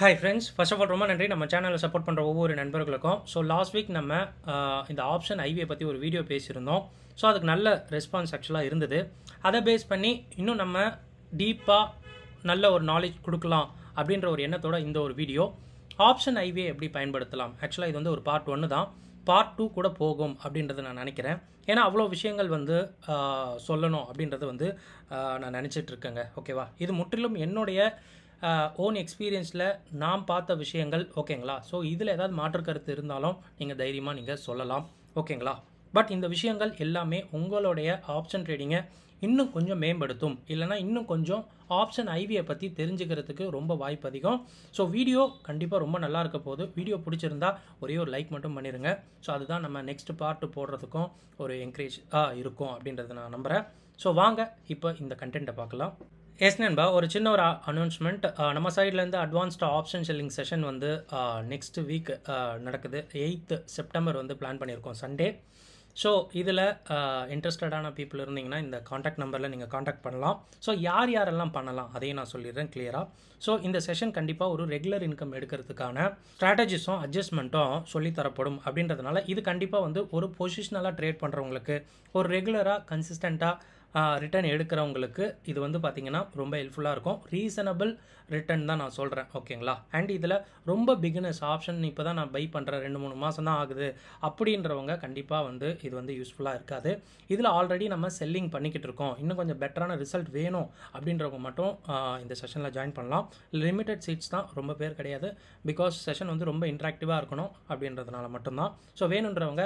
hi friends first of all ரொம்ப நன்றி நம்ம சேனலில் சப்போர்ட் பண்ணுற ஒவ்வொரு நண்பர்களுக்கும் ஸோ லாஸ்ட் வீக் நம்ம இந்த ஆப்ஷன் ஐவியை பற்றி ஒரு வீடியோ பேசியிருந்தோம் ஸோ அதுக்கு நல்ல ரெஸ்பான்ஸ் ஆக்சுவலாக இருந்தது அதை பேஸ் பண்ணி இன்னும் நம்ம டீப்பாக நல்ல ஒரு நாலேஜ் கொடுக்கலாம் அப்படின்ற ஒரு எண்ணத்தோட இந்த ஒரு வீடியோ ஆப்ஷன் ஐவியை எப்படி பயன்படுத்தலாம் ஆக்சுவலாக இது வந்து ஒரு பார்ட் ஒன்று தான் பார்ட் டூ கூட போகும் அப்படின்றத நான் நினைக்கிறேன் ஏன்னா அவ்வளோ விஷயங்கள் வந்து சொல்லணும் அப்படின்றது வந்து நான் நினச்சிட்ருக்கேங்க ஓகேவா இது முற்றிலும் என்னுடைய ஓன் எக்ஸ்பீரியன்ஸில் நாம் பார்த்த விஷயங்கள் ஓகேங்களா ஸோ இதில் ஏதாவது மாற்று கருத்து இருந்தாலும் நீங்கள் தைரியமாக நீங்கள் சொல்லலாம் ஓகேங்களா பட் இந்த விஷயங்கள் எல்லாமே உங்களுடைய ஆப்ஷன் ட்ரேடிங்கை இன்னும் கொஞ்சம் மேம்படுத்தும் இல்லைனா இன்னும் கொஞ்சம் ஆப்ஷன் ஐவியை பற்றி தெரிஞ்சுக்கிறதுக்கு ரொம்ப வாய்ப்பு அதிகம் ஸோ வீடியோ கண்டிப்பாக ரொம்ப நல்லா இருக்க போது வீடியோ பிடிச்சிருந்தா ஒரே ஒரு லைக் மட்டும் பண்ணிடுங்க ஸோ அதுதான் நம்ம நெக்ஸ்ட் பார்ட்டு போடுறதுக்கும் ஒரு என்கரேஜ் இருக்கும் அப்படின்றத நான் நம்புகிறேன் ஸோ வாங்க இப்போ இந்த கண்டென்ட்டை பார்க்கலாம் எஸ் நண்பா ஒரு சின்ன ஒரு அனௌன்ஸ்மெண்ட் நம்ம சைட்லேருந்து அட்வான்ஸ்டு ஆப்ஷன் செல்லிங் செஷன் வந்து நெக்ஸ்ட் வீக் நடக்குது எயித்து செப்டம்பர் வந்து பிளான் பண்ணியிருக்கோம் சண்டே ஸோ இதில் இன்ட்ரெஸ்டடான பீப்புள் இருந்தீங்கன்னா இந்த காண்டாக்ட் நம்பரில் நீங்கள் காண்டாக்ட் பண்ணலாம் ஸோ யார் யாரெல்லாம் பண்ணலாம் அதையும் நான் சொல்லிடுறேன் கிளியராக ஸோ இந்த செஷன் கண்டிப்பாக ஒரு ரெகுலர் இன்கம் எடுக்கிறதுக்கான ஸ்ட்ராட்டஜிஸும் அட்ஜஸ்ட்மெண்ட்டும் சொல்லித்தரப்படும் அப்படின்றதுனால இது கண்டிப்பாக வந்து ஒரு பொசிஷனலாக ட்ரேட் பண்ணுறவங்களுக்கு ஒரு ரெகுலராக கன்சிஸ்டண்ட்டாக ரிட்டர்ன் எடுக்கிறவங்களுக்கு இது வந்து பார்த்திங்கன்னா ரொம்ப ஹெல்ப்ஃபுல்லாக இருக்கும் ரீசனபிள் ரிட்டர்ன் தான் நான் சொல்கிறேன் ஓகேங்களா அண்ட் இதில் ரொம்ப பிகினஸ் ஆப்ஷன் இப்போ தான் நான் பை பண்ணுறேன் ரெண்டு மூணு மாதம் தான் ஆகுது அப்படின்றவங்க கண்டிப்பாக வந்து இது வந்து யூஸ்ஃபுல்லாக இருக்காது இதில் ஆல்ரெடி நம்ம செல்லிங் பண்ணிக்கிட்டு இருக்கோம் இன்னும் கொஞ்சம் பெட்டரான ரிசல்ட் வேணும் அப்படின்றவங்க மட்டும் இந்த செஷனில் ஜாயின் பண்ணலாம் லிமிட்டட் சீட்ஸ் தான் ரொம்ப பேர் கிடையாது பிகாஸ் செஷன் வந்து ரொம்ப இன்ட்ராக்டிவாக இருக்கணும் அப்படின்றதுனால மட்டும்தான் ஸோ வேணுன்றவங்க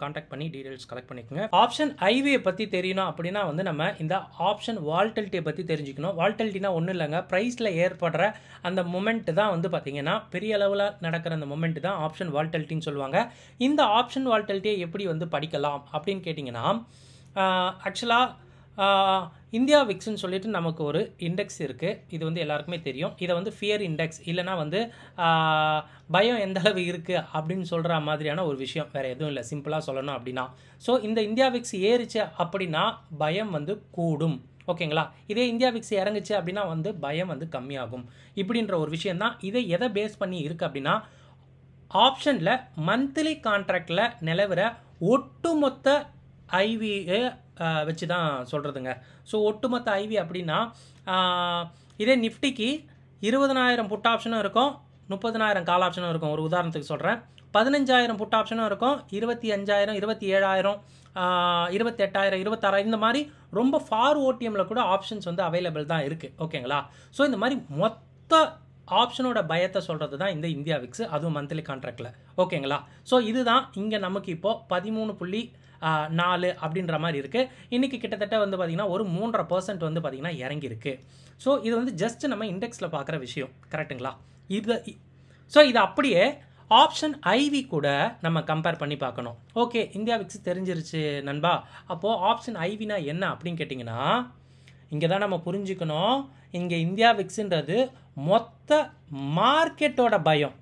காண்டாக்ட் பண்ணி டீடைல்ஸ் கலெக்ட் பண்ணிக்கோங்க ஆப்ஷன் ஐவே பற்றி தெரியணும் அப்படின்னா வந்து நம்ம இந்த ஆப்ஷன் வால்டல்ட்டியை பற்றி தெரிஞ்சுக்கணும் வால்டல்ட்டினா ஒன்றும் இல்லைங்க ப்ரைஸில் ஏற்படுற அந்த மூமெண்ட் தான் வந்து பார்த்தீங்கன்னா பெரிய அளவில் நடக்கிற அந்த மூமெண்ட் தான் ஆப்ஷன் வால்டல்ட்டின்னு சொல்லுவாங்க இந்த ஆப்ஷன் வால்டல்ட்டியை எப்படி வந்து படிக்கலாம் அப்படின்னு கேட்டிங்கன்னா ஆக்சுவலாக இந்தியா விக்ஸ்ன்னு சொல்லிட்டு நமக்கு ஒரு இண்டெக்ஸ் இருக்குது இது வந்து எல்லாருக்குமே தெரியும் இதை வந்து ஃபியர் இண்டெக்ஸ் இல்லைனா வந்து பயம் எந்த அளவு இருக்குது அப்படின்னு சொல்கிற மாதிரியான ஒரு விஷயம் வேறு எதுவும் இல்லை சிம்பிளாக சொல்லணும் அப்படின்னா ஸோ இந்த இந்தியா விக்ஸ் ஏறிச்சு அப்படின்னா பயம் வந்து கூடும் ஓகேங்களா இதே இந்தியா விக்ஸ் இறங்குச்சு அப்படின்னா வந்து பயம் வந்து கம்மியாகும் இப்படின்ற ஒரு விஷயம் தான் இதை எதை பேஸ் பண்ணி இருக்குது அப்படின்னா ஆப்ஷனில் மந்த்லி கான்ட்ராக்டில் நிலவுற ஒட்டுமொத்த ஐவி வச்சு தான் சொல்கிறதுங்க ஸோ ஒட்டுமொத்த ஐவி அப்படின்னா இதே நிஃப்டிக்கு இருபதனாயிரம் புட் ஆப்ஷனும் இருக்கும் முப்பதனாயிரம் கால் ஆப்ஷனும் இருக்கும் ஒரு உதாரணத்துக்கு சொல்கிறேன் பதினஞ்சாயிரம் புட் ஆப்ஷனும் இருக்கும் இருபத்தி அஞ்சாயிரம் இருபத்தி ஏழாயிரம் இருபத்தி எட்டாயிரம் இருபத்தாறாயிரம் இந்த மாதிரி ரொம்ப ஃபார் ஓடிஎம்மில் கூட ஆப்ஷன்ஸ் வந்து அவைலபிள் தான் இருக்குது ஓகேங்களா ஸோ இந்த மாதிரி மொத்த ஆப்ஷனோட பயத்தை சொல்கிறது தான் இந்த இந்தியா விக்ஸ் அதுவும் மந்த்லி கான்ட்ராக்டில் ஓகேங்களா ஸோ இதுதான் இங்கே நமக்கு இப்போது பதிமூணு புள்ளி நாலு அப்படின்ற மாதிரி இருக்குது இன்றைக்கி கிட்டத்தட்ட வந்து பார்த்திங்கன்னா ஒரு மூன்றரை பர்சன்ட் வந்து பார்த்திங்கன்னா இறங்கியிருக்கு ஸோ இது வந்து ஜஸ்ட் நம்ம இண்டெக்ஸில் பார்க்குற விஷயம் கரெக்டுங்களா இது ஸோ இது அப்படியே ஆப்ஷன் ஐவி கூட நம்ம கம்பேர் பண்ணி பார்க்கணும் ஓகே இந்தியா விக்ஸ் தெரிஞ்சிருச்சு நண்பா அப்போது ஆப்ஷன் ஐவினா என்ன அப்படின்னு கேட்டிங்கன்னா இங்கே தான் நம்ம புரிஞ்சுக்கணும் இங்கே இந்தியா விக்ஸுன்றது மொத்த மார்க்கெட்டோட பயம்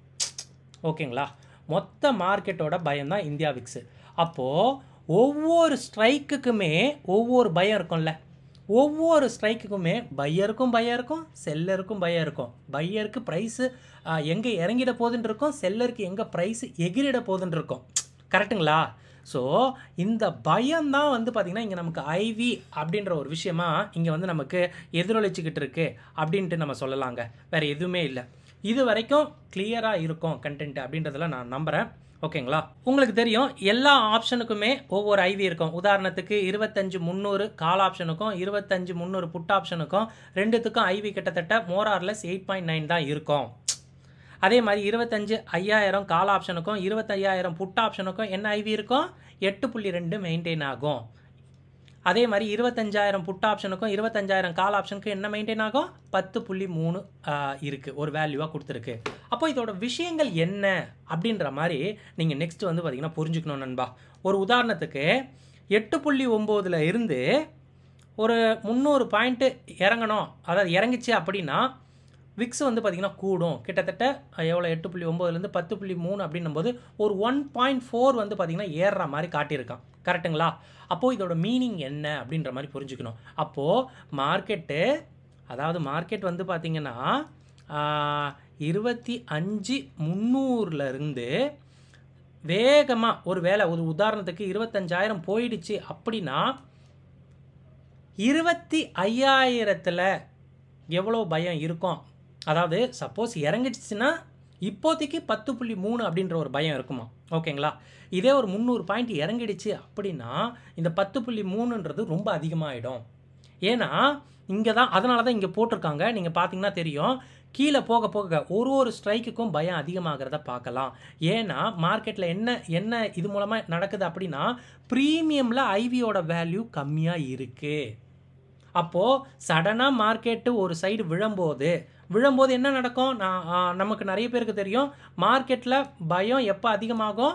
ஓகேங்களா மொத்த மார்க்கெட்டோட பயம் தான் இந்தியா விக்ஸு அப்போது ஒவ்வொரு ஸ்ட்ரைக்குக்குமே ஒவ்வொரு பயம் இருக்கும்ல ஒவ்வொரு ஸ்ட்ரைக்குக்குமே பையருக்கும் பயம் இருக்கும் செல்லருக்கும் பயம் இருக்கும் பையருக்கு ப்ரைஸு எங்கே இறங்கிட போதுன்னு இருக்கும் செல்லருக்கு எங்கே ப்ரைஸு எகிரிட போதுன்னு இருக்கும் கரெக்டுங்களா ஸோ இந்த பயம் தான் வந்து பார்த்திங்கன்னா இங்கே நமக்கு ஐவி அப்படின்ற ஒரு விஷயமா இங்கே வந்து நமக்கு எதிரொலிச்சிக்கிட்டு இருக்கு அப்படின்ட்டு நம்ம சொல்லலாங்க வேறு எதுவுமே இல்லை இது வரைக்கும் கிளியராக இருக்கும் கண்டென்ட் அப்படின்றதெல்லாம் நான் நம்புகிறேன் ஓகேங்களா உங்களுக்கு தெரியும் எல்லா ஆப்ஷனுக்குமே ஒவ்வொரு ஐவி இருக்கும் உதாரணத்துக்கு இருபத்தஞ்சு முந்நூறு கால் ஆப்ஷனுக்கும் இருபத்தஞ்சு முந்நூறு புட் ஆப்ஷனுக்கும் ரெண்டுத்துக்கும் ஐவி கிட்டத்தட்ட மோரார்லெஸ் எயிட் பாயிண்ட் நைன் தான் இருக்கும் அதே மாதிரி இருபத்தஞ்சு ஐயாயிரம் கால் ஆப்ஷனுக்கும் இருபத்தையாயிரம் புட் ஆப்ஷனுக்கும் என்ன ஐவி இருக்கும் எட்டு புள்ளி ரெண்டு மெயின்டைன் ஆகும் அதே மாதிரி இருபத்தஞ்சாயிரம் புட் ஆப்ஷனுக்கும் இருபத்தஞ்சாயிரம் கால் ஆப்ஷனுக்கும் என்ன மெயின்டைன் ஆகும் பத்து புள்ளி மூணு இருக்குது ஒரு வேல்யூவாக கொடுத்துருக்கு அப்போ இதோட விஷயங்கள் என்ன அப்படின்ற மாதிரி நீங்கள் நெக்ஸ்ட் வந்து பார்த்திங்கன்னா புரிஞ்சுக்கணும் நண்பா ஒரு உதாரணத்துக்கு எட்டு புள்ளி ஒம்போதில் இருந்து ஒரு முந்நூறு பாயிண்ட்டு இறங்கணும் அதாவது இறங்கிச்சு அப்படின்னா விக்ஸ் வந்து பார்த்திங்கன்னா கூடும் கிட்டத்தட்ட எவ்வளோ எட்டு புள்ளி ஒம்போதுலேருந்து பத்து புள்ளி மூணு அப்படின்னும் போது ஒரு ஒன் பாயிண்ட் ஃபோர் வந்து பார்த்திங்கன்னா ஏறுற மாதிரி காட்டியிருக்கான் கரெக்டுங்களா அப்போது இதோட மீனிங் என்ன அப்படின்ற மாதிரி புரிஞ்சுக்கணும் அப்போது மார்க்கெட்டு அதாவது மார்க்கெட் வந்து பார்த்திங்கன்னா இருபத்தி அஞ்சு முந்நூறுலேருந்து வேகமாக ஒரு வேலை ஒரு உதாரணத்துக்கு இருபத்தஞ்சாயிரம் போயிடுச்சு அப்படின்னா இருபத்தி ஐயாயிரத்தில் எவ்வளோ பயம் இருக்கும் அதாவது சப்போஸ் இறங்கிடுச்சுன்னா இப்போதைக்கு பத்து புள்ளி மூணு அப்படின்ற ஒரு பயம் இருக்குமா ஓகேங்களா இதே ஒரு முந்நூறு பாயிண்ட் இறங்கிடுச்சு அப்படின்னா இந்த பத்து புள்ளி மூணுன்றது ரொம்ப அதிகமாகிடும் ஏன்னா இங்கே தான் அதனால தான் இங்கே போட்டிருக்காங்க நீங்கள் பார்த்தீங்கன்னா தெரியும் கீழே போக போக ஒரு ஒரு ஸ்ட்ரைக்குக்கும் பயம் அதிகமாகிறத பார்க்கலாம் ஏன்னா மார்க்கெட்டில் என்ன என்ன இது மூலமாக நடக்குது அப்படின்னா ப்ரீமியமில் ஐவியோட வேல்யூ கம்மியாக இருக்குது அப்போது சடனாக மார்க்கெட்டு ஒரு சைடு விழும்போது விழும்போது என்ன நடக்கும் நான் நமக்கு நிறைய பேருக்கு தெரியும் மார்க்கெட்டில் பயம் எப்போ அதிகமாகும்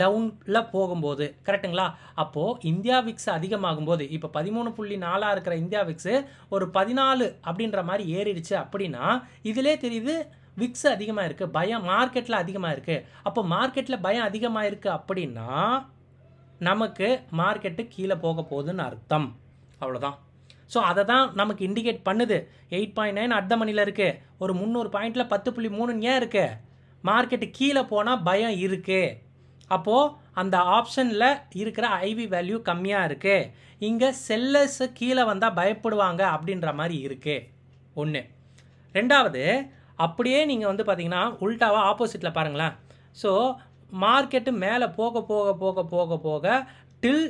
டவுனில் போகும்போது கரெக்டுங்களா அப்போது இந்தியா விக்ஸ் அதிகமாகும் போது இப்போ பதிமூணு புள்ளி நாலாக இருக்கிற இந்தியா விக்ஸு ஒரு பதினாலு அப்படின்ற மாதிரி ஏறிடுச்சு அப்படின்னா இதிலே தெரியுது விக்ஸ் அதிகமாக இருக்குது பயம் மார்க்கெட்டில் அதிகமாக இருக்குது அப்போ மார்க்கெட்டில் பயம் அதிகமாக இருக்குது அப்படின்னா நமக்கு மார்க்கெட்டு கீழே போக போகுதுன்னு அர்த்தம் அவ்வளோதான் ஸோ அதை தான் நமக்கு இண்டிகேட் பண்ணுது எயிட் பாயிண்ட் நைன் அர்த்த மணியில் இருக்குது ஒரு முந்நூறு பாயிண்டில் பத்து புள்ளி மூணுன்னு ஏன் இருக்குது மார்க்கெட்டு கீழே போனால் பயம் இருக்குது அப்போது அந்த ஆப்ஷனில் இருக்கிற ஐவி வேல்யூ கம்மியாக இருக்குது இங்கே செல்லர்ஸு கீழே வந்தால் பயப்படுவாங்க அப்படின்ற மாதிரி இருக்குது ஒன்று ரெண்டாவது அப்படியே நீங்கள் வந்து பார்த்தீங்கன்னா உல்ட்டாவாக ஆப்போசிட்டில் பாருங்களேன் ஸோ மார்க்கெட்டு மேலே போக போக போக போக போக டில்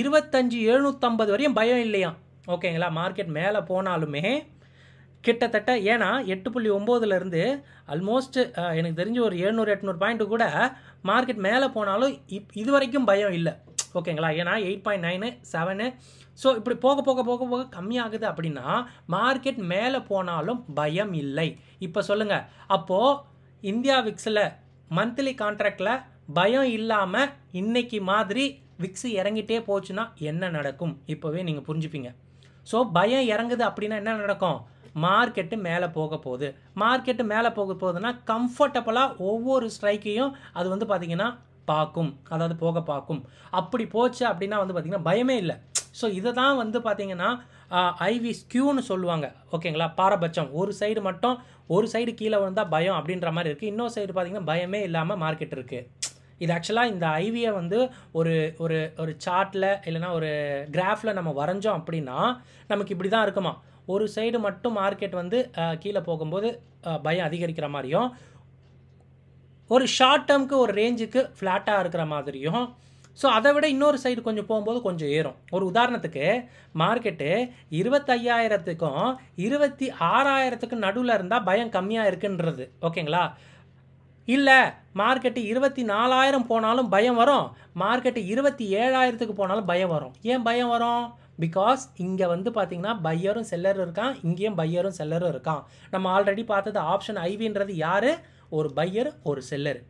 இருபத்தஞ்சி எழுநூற்றம்பது வரையும் பயம் இல்லையாம் ஓகேங்களா மார்க்கெட் மேலே போனாலுமே கிட்டத்தட்ட ஏன்னா எட்டு புள்ளி ஒம்போதுலேருந்து ஆல்மோஸ்ட் எனக்கு தெரிஞ்சு ஒரு எழுநூறு எட்நூறு பாயிண்ட்டு கூட மார்க்கெட் மேலே போனாலும் இப் இது வரைக்கும் பயம் இல்லை ஓகேங்களா ஏன்னா eight point nine seven so இப்படி போக போக போக போக கம்மியாகுது அப்படின்னா மார்க்கெட் மேலே போனாலும் பயம் இல்லை இப்போ சொல்லுங்கள் அப்போது இந்தியா விக்ஸில் மந்த்லி கான்ட்ராக்டில் பயம் இல்லாமல் இன்றைக்கி மாதிரி விக்ஸ் இறங்கிட்டே போச்சுன்னா என்ன நடக்கும் இப்போவே நீங்கள் புரிஞ்சுப்பீங்க ஸோ பயம் இறங்குது அப்படின்னா என்ன நடக்கும் மார்க்கெட்டு மேலே போக போகுது மார்க்கெட்டு மேலே போக போகுதுன்னா கம்ஃபர்டபுளாக ஒவ்வொரு ஸ்ட்ரைக்கையும் அது வந்து பார்த்திங்கன்னா பார்க்கும் அதாவது போக பார்க்கும் அப்படி போச்சு அப்படின்னா வந்து பார்த்திங்கன்னா பயமே இல்லை ஸோ இதை தான் வந்து பார்த்திங்கன்னா ஐவி ஸ்கியூன்னு சொல்லுவாங்க ஓகேங்களா பாரபட்சம் ஒரு சைடு மட்டும் ஒரு சைடு கீழே வந்தால் பயம் அப்படின்ற மாதிரி இருக்குது இன்னொரு சைடு பார்த்திங்கன்னா பயமே இல்லாமல் மார்க்கெட் இருக்குது இது ஆக்சுவலாக இந்த ஐவியை வந்து ஒரு ஒரு ஒரு சார்ட்டில் இல்லைன்னா ஒரு கிராஃபில் நம்ம வரைஞ்சோம் அப்படின்னா நமக்கு இப்படி தான் இருக்குமா ஒரு சைடு மட்டும் மார்க்கெட் வந்து கீழே போகும்போது பயம் அதிகரிக்கிற மாதிரியும் ஒரு ஷார்ட் டேர்முக்கு ஒரு ரேஞ்சுக்கு ஃப்ளாட்டாக இருக்கிற மாதிரியும் ஸோ அதை விட இன்னொரு சைடு கொஞ்சம் போகும்போது கொஞ்சம் ஏறும் ஒரு உதாரணத்துக்கு மார்க்கெட்டு இருபத்தையாயிரத்துக்கும் இருபத்தி ஆறாயிரத்துக்கும் நடுவில் இருந்தால் பயம் கம்மியாக இருக்குன்றது ஓகேங்களா இல்லை மார்க்கெட்டு இருபத்தி நாலாயிரம் போனாலும் பயம் வரும் மார்க்கெட்டு இருபத்தி ஏழாயிரத்துக்கு போனாலும் பயம் வரும் ஏன் பயம் வரும் பிகாஸ் இங்கே வந்து பார்த்திங்கன்னா பையரும் செல்லரும் இருக்கான் இங்கேயும் பையரும் செல்லரும் இருக்கான் நம்ம ஆல்ரெடி பார்த்தது ஆப்ஷன் ஐவின்றது யார் ஒரு பையர் ஒரு செல்லர்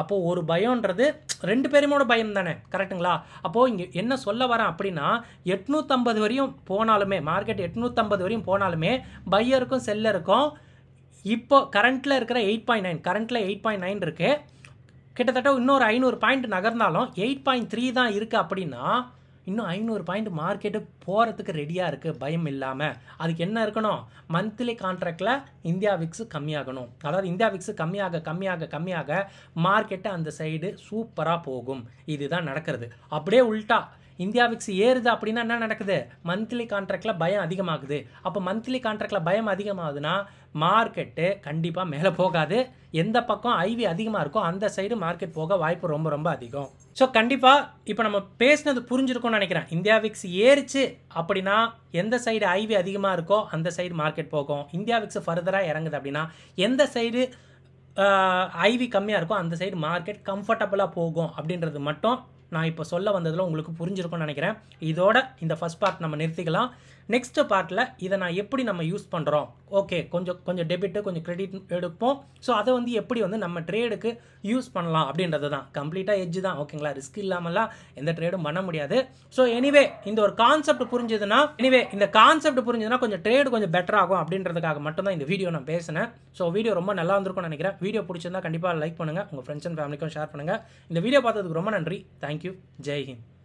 அப்போது ஒரு பயம்ன்றது ரெண்டு பேருமோட பயம் தானே கரெக்டுங்களா அப்போது இங்கே என்ன சொல்ல வரேன் அப்படின்னா எட்நூற்றம்பது வரையும் போனாலுமே மார்க்கெட் எட்நூற்றம்பது வரையும் போனாலுமே பையருக்கும் செல்லருக்கும் இப்போ கரண்ட்டில் இருக்கிற எயிட் பாயிண்ட் நைன் கரண்ட்டில் எயிட் பாயிண்ட் நைன் இருக்குது கிட்டத்தட்ட இன்னொரு ஐநூறு பாயிண்ட் நகர்ந்தாலும் எயிட் பாயிண்ட் த்ரீ தான் இருக்குது அப்படின்னா இன்னும் ஐநூறு பாயிண்ட் மார்க்கெட்டு போகிறதுக்கு ரெடியாக இருக்குது பயம் இல்லாமல் அதுக்கு என்ன இருக்கணும் மந்த்லி கான்ட்ராக்டில் இந்தியா விக்ஸு கம்மியாகணும் அதாவது இந்தியா விக்ஸு கம்மியாக கம்மியாக கம்மியாக மார்க்கெட்டு அந்த சைடு சூப்பராக போகும் இதுதான் நடக்கிறது அப்படியே உள்டா இந்தியா விக்ஸ் ஏறுது அப்படின்னா என்ன நடக்குது மந்த்லி கான்ட்ராக்டில் பயம் அதிகமாகுது அப்போ மந்த்லி கான்ட்ராக்டில் பயம் அதிகமாகுதுன்னா மார்க்கெட்டு கண்டிப்பாக மேலே போகாது எந்த பக்கம் ஐவி அதிகமாக இருக்கோ அந்த சைடு மார்க்கெட் போக வாய்ப்பு ரொம்ப ரொம்ப அதிகம் ஸோ கண்டிப்பாக இப்போ நம்ம பேசினது புரிஞ்சிருக்கோம்னு நினைக்கிறேன் இந்தியா விக்ஸ் ஏறிச்சு அப்படின்னா எந்த சைடு ஐவி அதிகமாக இருக்கோ அந்த சைடு மார்க்கெட் போகும் இந்தியா விக்ஸ் ஃபர்தராக இறங்குது அப்படின்னா எந்த சைடு ஐவி கம்மியாக இருக்கோ அந்த சைடு மார்க்கெட் கம்ஃபர்டபுளாக போகும் அப்படின்றது மட்டும் நான் இப்போ சொல்ல வந்ததில் உங்களுக்கு புரிஞ்சிருக்கும்னு நினைக்கிறேன் இதோட இந்த ஃபஸ்ட் பார்ட் நம்ம நிறுத்திக்கலாம் நெக்ஸ்ட் பார்ட்டில் இதை நான் எப்படி நம்ம யூஸ் பண்ணுறோம் ஓகே கொஞ்சம் கொஞ்சம் டெபிட்டு கொஞ்சம் கிரெடிட் எடுப்போம் ஸோ அதை வந்து எப்படி வந்து நம்ம ட்ரேடுக்கு யூஸ் பண்ணலாம் அப்படின்றது தான் கம்ப்ளீட்டாக எஜ்ஜு தான் ஓகேங்களா ரிஸ்க் இல்லாமலாம் எந்த ட்ரேடும் பண்ண முடியாது ஸோ எனிவே இந்த ஒரு கான்செப்ட் புரிஞ்சதுன்னா எனிவே இந்த கான்செப்ட் புரிஞ்சதுன்னா கொஞ்சம் ட்ரேடு கொஞ்சம் பெட்டர் ஆகும் அப்படின்றதுக்காக மட்டும்தான் இந்த வீடியோ நான் பேசினேன் ஸோ வீடியோ ரொம்ப நல்லா இருந்திருக்கும்னு நினைக்கிறேன் வீடியோ பிடிச்சிருந்தா கண்டிப்பாக லைக் பண்ணுங்கள் உங்கள் ஃப்ரெண்ட்ஸ் அண்ட் ஃபேமிலிக்கும் ஷேர் பண்ணுங்கள் இந்த வீடியோ பார்த்ததுக்கு ரொம்ப நன்றி தேங்க்யூ ஜெய்ஹிந்த்